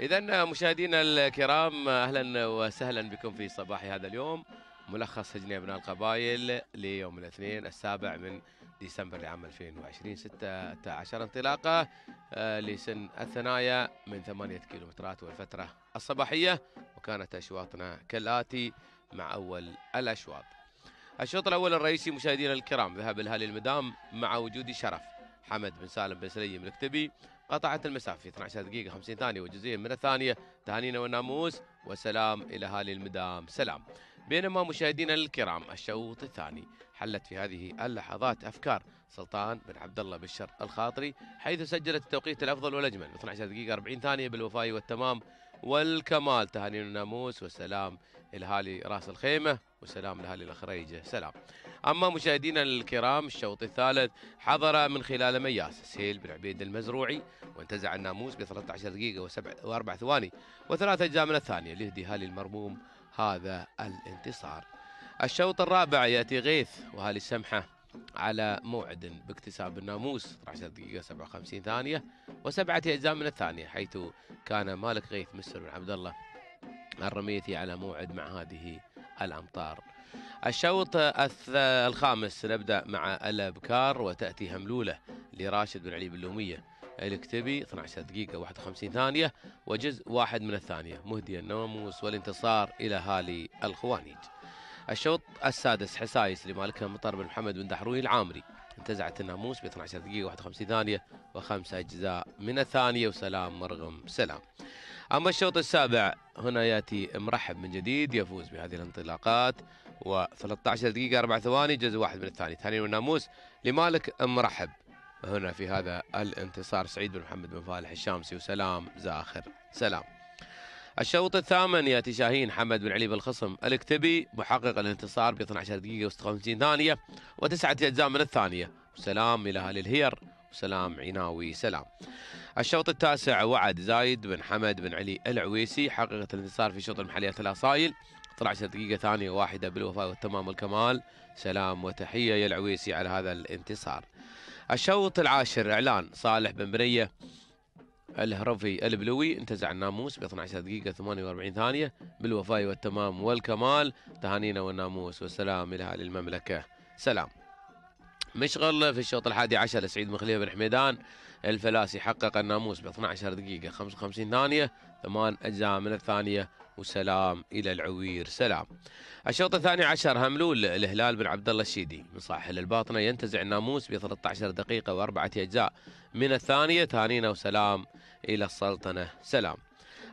إذا مشاهدينا الكرام أهلا وسهلا بكم في صباح هذا اليوم ملخص هجنة أبناء القبائل ليوم الاثنين السابع من ديسمبر لعام 2020 16 انطلاقة آه، لسن الثنايا من ثمانية كيلومترات والفترة الصباحية وكانت أشواطنا كالآتي مع أول الأشواط الشوط الأول الرئيسي مشاهدينا الكرام ذهب الهالي المدام مع وجود شرف حمد بن سالم بن سليم الكتبي قطعت المسافة في 12 دقيقة 50 ثانية وجزئيه من الثانية تهانينا والناموس وسلام إلى أهالي المدام سلام بينما مشاهدينا الكرام الشوط الثاني حلت في هذه اللحظات أفكار سلطان بن عبد الله بشر الخاطري حيث سجلت التوقيت الأفضل والأجمل 12 دقيقة 40 ثانية بالوفاء والتمام والكمال تهانينا والناموس وسلام إلى أهالي راس الخيمة وسلام لأهالي الخريجه سلام أما مشاهدينا الكرام الشوط الثالث حضر من خلال مياس سهيل بن عبيد المزروعي وانتزع الناموس ب 13 دقيقة وأربع ثواني وثلاث أجزاء من الثانية لهدي هالي المرموم هذا الانتصار الشوط الرابع يأتي غيث وهالي السمحة على موعد باكتساب الناموس 12 دقيقة 57 ثانية وسبعة أجزاء من الثانية حيث كان مالك غيث مستر بن عبد الله الرميثي على موعد مع هذه الأمطار الشوط الخامس نبدأ مع الأبكار وتأتي هملولة لراشد بن علي بن الكتبي 12 دقيقة 51 ثانية وجزء واحد من الثانية مهدي الناموس والانتصار إلى هالي الخوانيج الشوط السادس حسايس لمالكها مطر بن محمد بن دحروي العامري انتزعت الناموس ب 12 دقيقة 51 ثانية وخمسة أجزاء من الثانية وسلام مرغم سلام أما الشوط السابع هنا يأتي مرحب من جديد يفوز بهذه الانطلاقات و13 دقيقة أربع ثواني جزء واحد من الثاني ثاني والناموس لمالك مرحب هنا في هذا الانتصار سعيد بن محمد بن فالح الشامسي وسلام زاخر سلام الشوط الثامن ياتي شاهين حمد بن علي بالخصم الاكتبي محقق الانتصار ب 12 دقيقة و56 ثانية وتسعة أجزاء من الثانية وسلام إلى أهل الهير سلام عناوي سلام الشوط التاسع وعد زايد بن حمد بن علي العويسي حقيقة الانتصار في شوط المحليات الأصايل 12 دقيقة ثانية واحدة بالوفاء والتمام والكمال سلام وتحية يا العويسي على هذا الانتصار الشوط العاشر إعلان صالح بن بنية الهرفي البلوي انتزع الناموس ب 12 دقيقة 48 ثانية بالوفاء والتمام والكمال تهانينا والناموس والسلام إلى أهل المملكة سلام مشغل في الشوط الحادي عشر سعيد مخليه بن حميدان الفلاسي حقق الناموس ب 12 دقيقه 55 ثانيه ثمان اجزاء من الثانيه وسلام الى العوير سلام. الشوط الثاني عشر هملول الهلال بن عبد الله الشيدي من صاحل الباطنه ينتزع الناموس ب 13 دقيقه واربعه اجزاء من الثانيه ثانينا وسلام الى السلطنه سلام.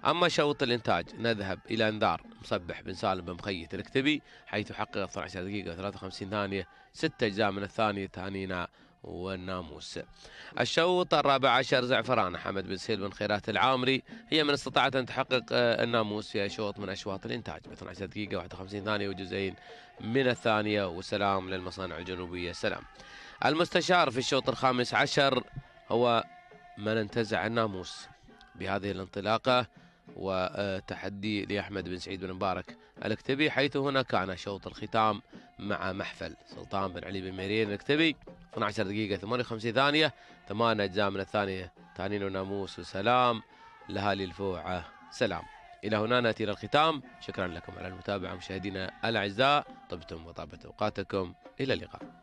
اما شوط الانتاج نذهب الى انذار مصبح بن سالم بن مخيت الكتبي حيث حقق 12 دقيقة و53 ثانية ست أجزاء من الثانية تهانينا والناموس الشوط الرابع عشر زعفران حمد بن سهيل بن خيرات العامري هي من استطاعت أن تحقق آه، الناموس في شوط من أشواط الإنتاج ب 12 دقيقة و 51 ثانية وجزئين من الثانية وسلام للمصانع الجنوبية سلام المستشار في الشوط الخامس عشر هو من انتزع الناموس بهذه الانطلاقة وتحدي لأحمد بن سعيد بن مبارك الاكتبي حيث هنا كان شوط الختام مع محفل سلطان بن علي بن ميرين الاكتبي 12 دقيقة 58 ثانية ثمان أجزاء من الثانية تانين وناموس وسلام لهالي الفوعة سلام إلى هنا نأتي إلى الختام شكرا لكم على المتابعة مشاهدينا الأعزاء طبتم وطابت أوقاتكم إلى اللقاء